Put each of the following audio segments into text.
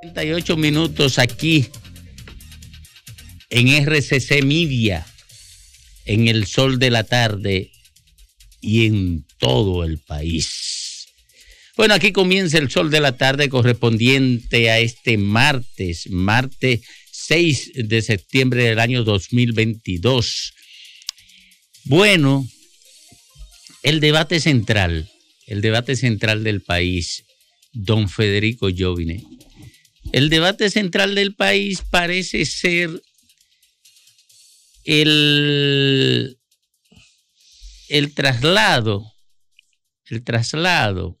38 minutos aquí en RCC Media, en el sol de la tarde y en todo el país. Bueno, aquí comienza el sol de la tarde correspondiente a este martes, martes 6 de septiembre del año 2022. Bueno, el debate central, el debate central del país, don Federico Jovine. El debate central del país parece ser el, el traslado, el traslado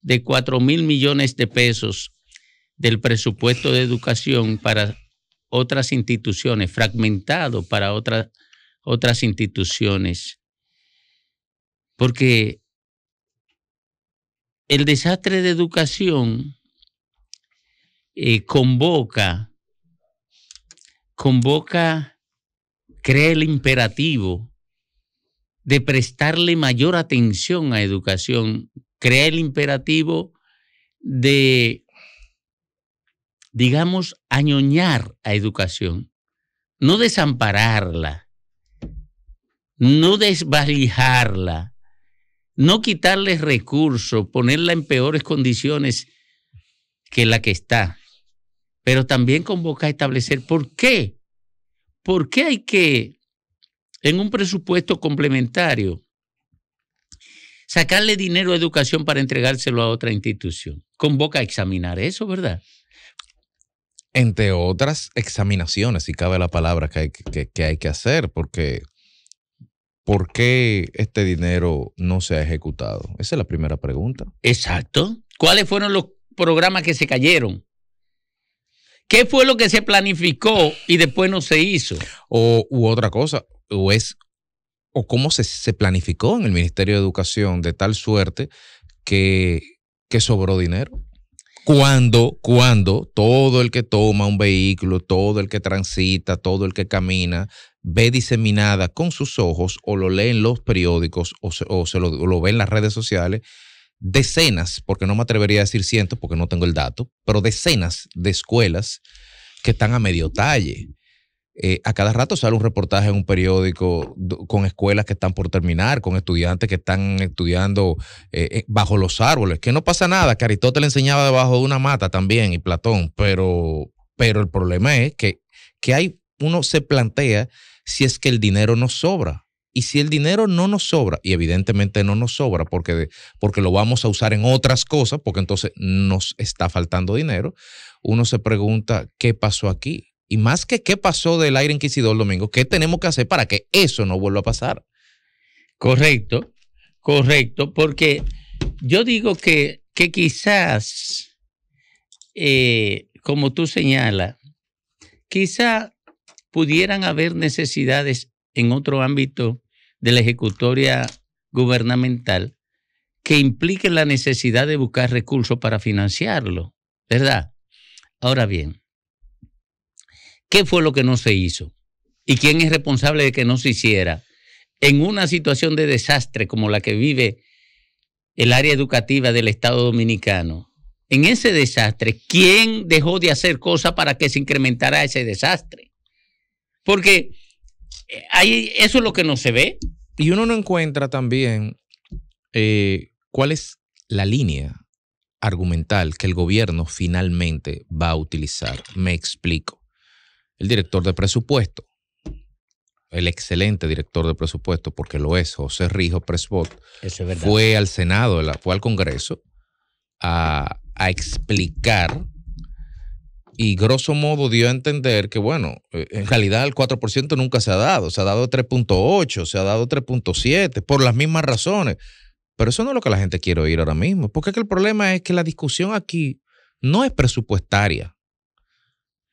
de 4 mil millones de pesos del presupuesto de educación para otras instituciones, fragmentado para otras instituciones. Porque el desastre de educación eh, convoca, convoca, crea el imperativo de prestarle mayor atención a educación, crea el imperativo de, digamos, añoñar a educación, no desampararla, no desvalijarla, no quitarles recursos, ponerla en peores condiciones que la que está, pero también convoca a establecer por qué. ¿Por qué hay que, en un presupuesto complementario, sacarle dinero a educación para entregárselo a otra institución? Convoca a examinar eso, ¿verdad? Entre otras examinaciones, si cabe la palabra que, hay que hacer, porque ¿por qué este dinero no se ha ejecutado? Esa es la primera pregunta. Exacto. ¿Cuáles fueron los programas que se cayeron? ¿Qué fue lo que se planificó y después no se hizo? O u otra cosa, o es o cómo se, planificó en el Ministerio de Educación de tal suerte que, que sobró dinero. ¿Cuándo cuando todo el que toma un vehículo, todo el que transita, todo el que camina, ve diseminada con sus ojos o lo lee en los periódicos o se, lo, ve en las redes sociales, decenas, porque no me atrevería a decir cientos porque no tengo el dato, pero decenas de escuelas que están a medio talle. Eh, a cada rato sale un reportaje en un periódico con escuelas que están por terminar, con estudiantes que están estudiando eh, eh, bajo los árboles, que no pasa nada, que Aristóteles enseñaba debajo de una mata también y Platón, pero, pero el problema es que, que hay, uno se plantea si es que el dinero nos sobra. Y si el dinero no nos sobra, y evidentemente no nos sobra porque, porque lo vamos a usar en otras cosas, porque entonces nos está faltando dinero, uno se pregunta, ¿qué pasó aquí? Y más que qué pasó del aire inquisidor el domingo, ¿qué tenemos que hacer para que eso no vuelva a pasar? Correcto, correcto, porque yo digo que, que quizás, eh, como tú señalas, quizás pudieran haber necesidades en otro ámbito de la ejecutoria gubernamental que impliquen la necesidad de buscar recursos para financiarlo, ¿verdad? Ahora bien, ¿qué fue lo que no se hizo? ¿Y quién es responsable de que no se hiciera? En una situación de desastre como la que vive el área educativa del Estado Dominicano, en ese desastre, ¿quién dejó de hacer cosas para que se incrementara ese desastre? Porque eh, ahí eso es lo que no se ve. Y uno no encuentra también eh, cuál es la línea argumental que el gobierno finalmente va a utilizar. Me explico. El director de presupuesto, el excelente director de presupuesto, porque lo es, José Rijo Presbot, fue al Senado, fue al Congreso a explicar y grosso modo dio a entender que, bueno, eh, en realidad el 4% nunca se ha dado, se ha dado 3.8, se ha dado 3.7, por las mismas razones. Pero eso no es lo que la gente quiere oír ahora mismo, porque el problema es que la discusión aquí no es presupuestaria,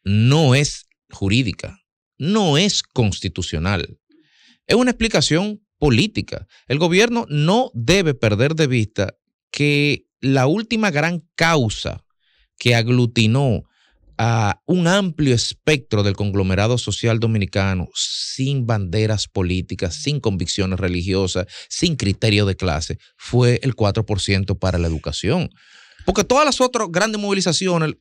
no es jurídica, no es constitucional. Es una explicación política. El gobierno no debe perder de vista que la última gran causa que aglutinó a un amplio espectro del conglomerado social dominicano sin banderas políticas, sin convicciones religiosas, sin criterio de clase, fue el 4% para la educación. Porque todas las otras grandes movilizaciones,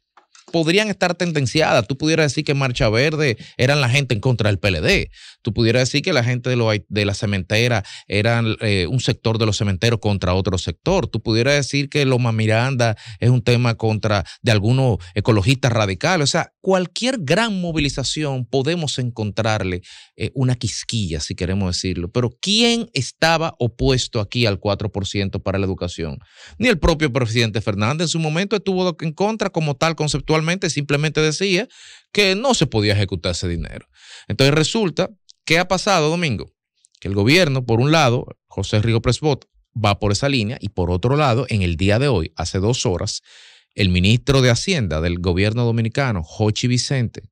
podrían estar tendenciadas. Tú pudieras decir que Marcha Verde eran la gente en contra del PLD. Tú pudieras decir que la gente de, la cementera eran eh, un sector de los cementeros contra otro sector. Tú pudieras decir que Loma Miranda es un tema contra de algunos ecologistas radicales. O sea, cualquier gran movilización podemos encontrarle eh, una quisquilla, si queremos decirlo. Pero ¿quién estaba opuesto aquí al 4% para la educación? Ni el propio presidente Fernández en su momento estuvo en contra como tal conceptual simplemente decía que no se podía ejecutar ese dinero. Entonces resulta, que ha pasado, Domingo? Que el gobierno, por un lado, José Río Presbot, va por esa línea y por otro lado, en el día de hoy, hace dos horas, el ministro de Hacienda del gobierno dominicano, Jochi Vicente,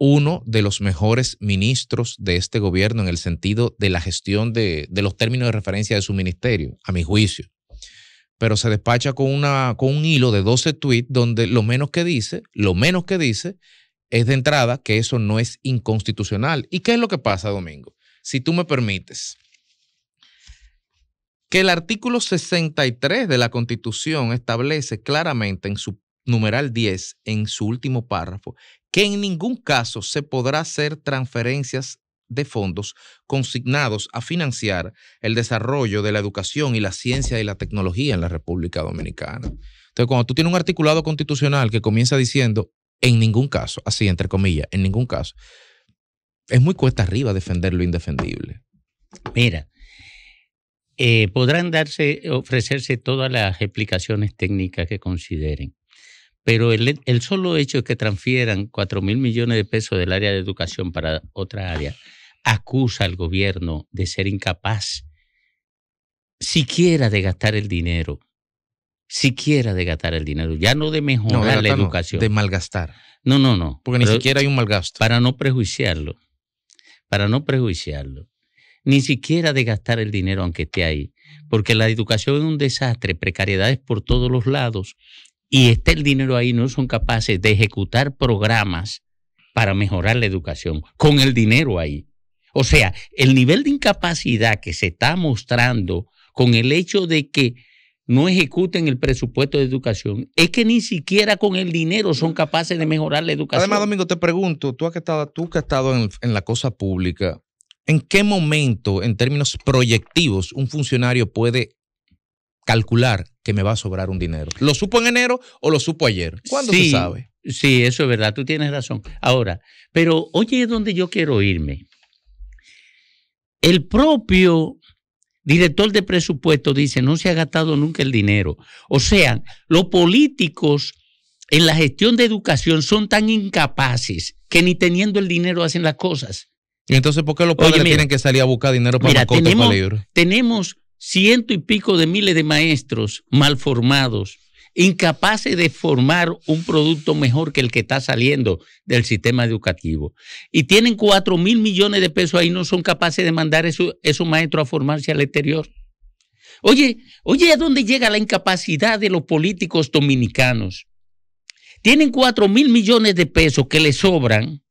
uno de los mejores ministros de este gobierno en el sentido de la gestión de los términos de referencia de su ministerio, a mi juicio pero se despacha con, una, con un hilo de 12 tweets donde lo menos que dice, lo menos que dice es de entrada que eso no es inconstitucional. ¿Y qué es lo que pasa, Domingo? Si tú me permites, que el artículo 63 de la Constitución establece claramente en su numeral 10, en su último párrafo, que en ningún caso se podrá hacer transferencias de fondos consignados a financiar el desarrollo de la educación y la ciencia y la tecnología en la República Dominicana. Entonces, cuando tú tienes un articulado constitucional que comienza diciendo, en ningún caso, así entre comillas, en ningún caso, es muy cuesta arriba defender lo indefendible. Mira, eh, podrán darse, ofrecerse todas las explicaciones técnicas que consideren pero el, el, solo hecho de que transfieran 4 mil millones de pesos del área de educación para otra área acusa al gobierno de ser incapaz siquiera de gastar el dinero, siquiera de gastar el dinero, ya no de mejorar la educación. de malgastar. No, no, no. Porque ni siquiera hay un malgasto. Para no prejuiciarlo, para no prejuiciarlo, ni siquiera de gastar el dinero aunque esté ahí, porque la educación es un desastre, precariedades por todos los lados, y está el dinero ahí, no son capaces de ejecutar programas para mejorar la educación, con el dinero ahí. O sea, el nivel de incapacidad que se está mostrando con el hecho de que no ejecuten el presupuesto de educación, es que ni siquiera con el dinero son capaces de mejorar la educación. Además, Domingo, te pregunto, tú que has estado, has estado en, la cosa pública, ¿en qué momento, en términos proyectivos, un funcionario puede calcular que me va a sobrar un dinero? ¿Lo supo en enero o lo supo ayer? ¿Cuándo se sabe? Sí, eso es verdad, tú tienes razón. Ahora, pero oye, es donde yo quiero irme. El propio director de presupuesto dice, no se ha gastado nunca el dinero. O sea, los políticos en la gestión de educación son tan incapaces que ni teniendo el dinero hacen las cosas. entonces por qué los padres tienen que salir a buscar dinero para mira, tenemos, Tenemos ciento y pico de miles de maestros mal formados, incapaces de formar un producto mejor que el que está saliendo del sistema educativo. Y tienen 4 mil millones de pesos ahí, no son capaces de mandar eso, esos maestros a formarse al exterior. Oye, oye, ¿a dónde llega la incapacidad de los políticos dominicanos? Tienen 4 mil millones de pesos que les sobran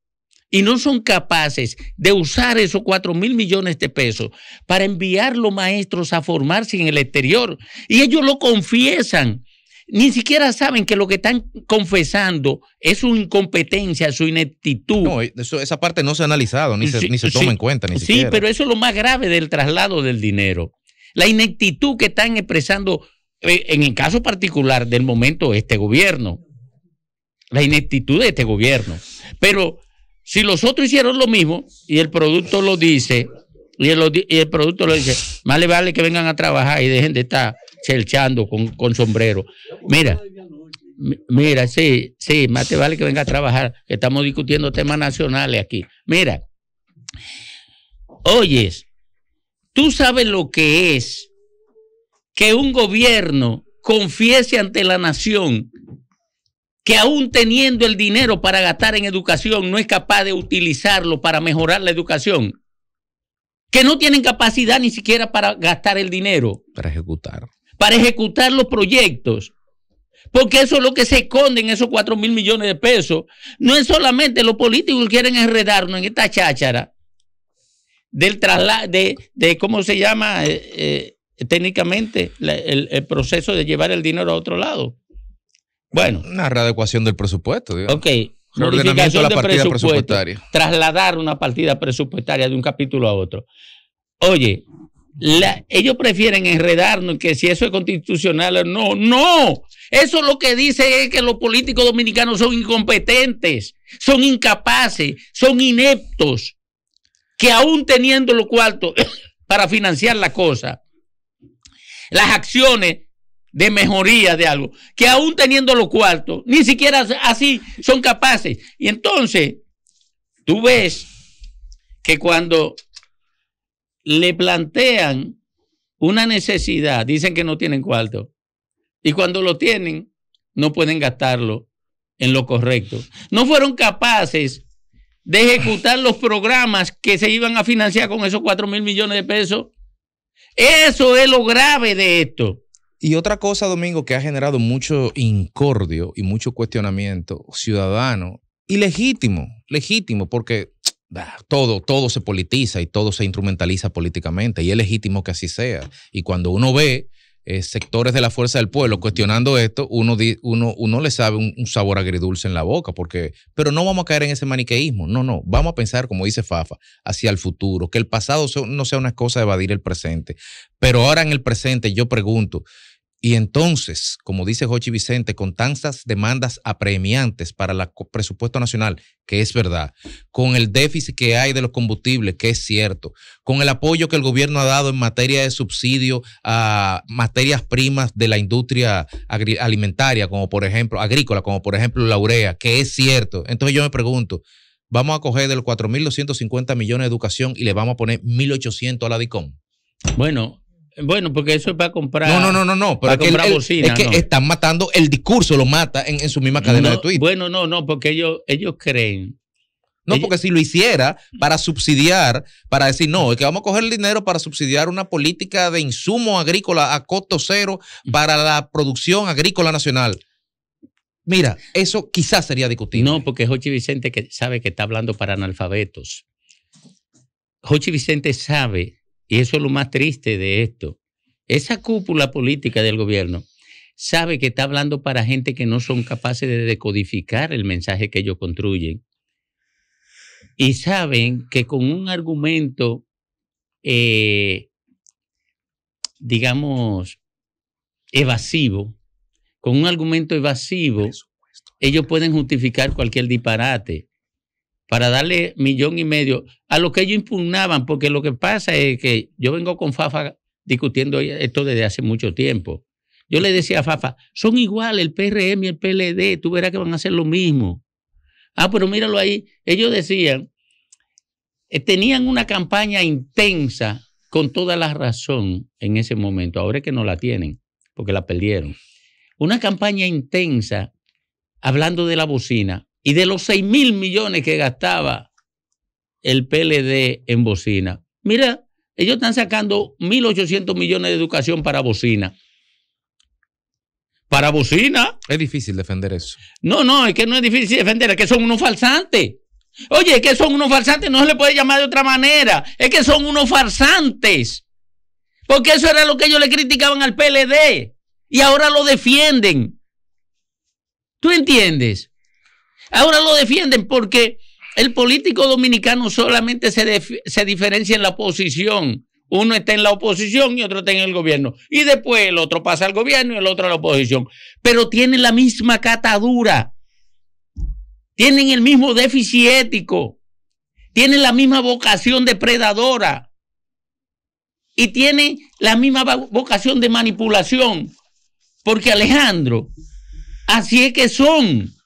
y no son capaces de usar esos 4 mil millones de pesos para enviar los maestros a formarse en el exterior. Y ellos lo confiesan ni siquiera saben que lo que están confesando es su incompetencia, su ineptitud. No, esa parte no se ha analizado, ni se, ni se toma en cuenta. Ni sí, pero eso es lo más grave del traslado del dinero. La ineptitud que están expresando, eh, en el caso particular del momento, este gobierno. La ineptitud de este gobierno. Pero si los otros hicieron lo mismo y el producto lo dice, y y el producto lo dice, más le vale que vengan a trabajar y dejen de estar chelchando con, con sombrero. Mira, mira, sí, sí, más te vale que venga a trabajar, que estamos discutiendo temas nacionales aquí. Mira, oyes, tú sabes lo que es que un gobierno confiese ante la nación que aún teniendo el dinero para gastar en educación, no es capaz de utilizarlo para mejorar la educación. Que no tienen capacidad ni siquiera para gastar el dinero. Para ejecutarlo para ejecutar los proyectos. Porque eso es lo que se esconde en esos 4 mil millones de pesos. No es solamente los políticos que quieren enredarnos en esta cháchara del traslado, de, cómo se llama eh, eh, técnicamente el, proceso de llevar el dinero a otro lado. Bueno. Una readecuación del presupuesto, Ok. Reordenamiento de la partida presupuestaria. Trasladar una partida presupuestaria de un capítulo a otro. Oye, ellos prefieren enredarnos que si eso es constitucional o no. No, eso lo que dice es que los políticos dominicanos son incompetentes, son incapaces, son ineptos, que aún teniendo lo cuarto para financiar la cosa, las acciones de mejoría de algo, que aún teniendo lo cuarto ni siquiera así son capaces. Y entonces, tú ves que cuando le plantean una necesidad, dicen que no tienen cuarto. Y cuando lo tienen, no pueden gastarlo en lo correcto. No fueron capaces de ejecutar los programas que se iban a financiar con esos 4 mil millones de pesos. Eso es lo grave de esto. Y otra cosa, Domingo, que ha generado mucho incordio y mucho cuestionamiento ciudadano, y legítimo, legítimo, porque todo, todo se politiza y todo se instrumentaliza políticamente y es legítimo que así sea. Y cuando uno ve eh, sectores de la fuerza del pueblo cuestionando esto, uno, uno, uno le sabe un, sabor agridulce en la boca, porque, pero no vamos a caer en ese maniqueísmo, no, no, vamos a pensar, como dice Fafa, hacia el futuro, que el pasado no sea una cosa de evadir el presente, pero ahora en el presente yo pregunto, y entonces, como dice Jochi Vicente, con tantas demandas apremiantes para el presupuesto nacional, que es verdad, con el déficit que hay de los combustibles, que es cierto, con el apoyo que el gobierno ha dado en materia de subsidio a materias primas de la industria alimentaria, como por ejemplo, agrícola, como por ejemplo la urea, que es cierto. Entonces yo me pregunto, vamos a coger de los 4.250 millones de educación y le vamos a poner 1.800 a la DICOM. Bueno, bueno, porque eso es para comprar. No, no, no, no, es que están matando el discurso, lo mata en, su misma cadena de Twitter. Bueno, no, no, porque ellos, ellos creen. No, porque si lo hiciera para subsidiar, para decir, no, es que vamos a coger el dinero para subsidiar una política de insumo agrícola a costo cero para la producción agrícola nacional. Mira, eso quizás sería discutible. No, porque Jochi Vicente sabe que está hablando para analfabetos. Jochi Vicente sabe y eso es lo más triste de esto, esa cúpula política del gobierno sabe que está hablando para gente que no son capaces de decodificar el mensaje que ellos construyen. Y saben que con un argumento, eh, digamos, evasivo, con un argumento evasivo, ellos pueden justificar cualquier disparate para darle millón y medio a lo que ellos impugnaban, porque lo que pasa es que yo vengo con Fafa discutiendo esto desde hace mucho tiempo. Yo le decía a Fafa, son iguales el PRM y el PLD, tú verás que van a hacer lo mismo. Ah, pero míralo ahí, ellos decían, eh, tenían una campaña intensa con toda la razón en ese momento, ahora es que no la tienen, porque la perdieron. Una campaña intensa hablando de la bocina, y de los 6 mil millones que gastaba el PLD en bocina. Mira, ellos están sacando 1.800 millones de educación para bocina. Para bocina. Es difícil defender eso. No, no, es que no es difícil defender, es que son unos falsantes. Oye, es que son unos farsantes, no se le puede llamar de otra manera. Es que son unos farsantes. Porque eso era lo que ellos le criticaban al PLD. Y ahora lo defienden. ¿Tú entiendes? Ahora lo defienden porque el político dominicano solamente se, diferencia en la oposición. Uno está en la oposición y otro está en el gobierno. Y después el otro pasa al gobierno y el otro a la oposición. Pero tienen la misma catadura. Tienen el mismo déficit ético. Tienen la misma vocación depredadora. Y tienen la misma vocación de manipulación. Porque Alejandro, así es que son.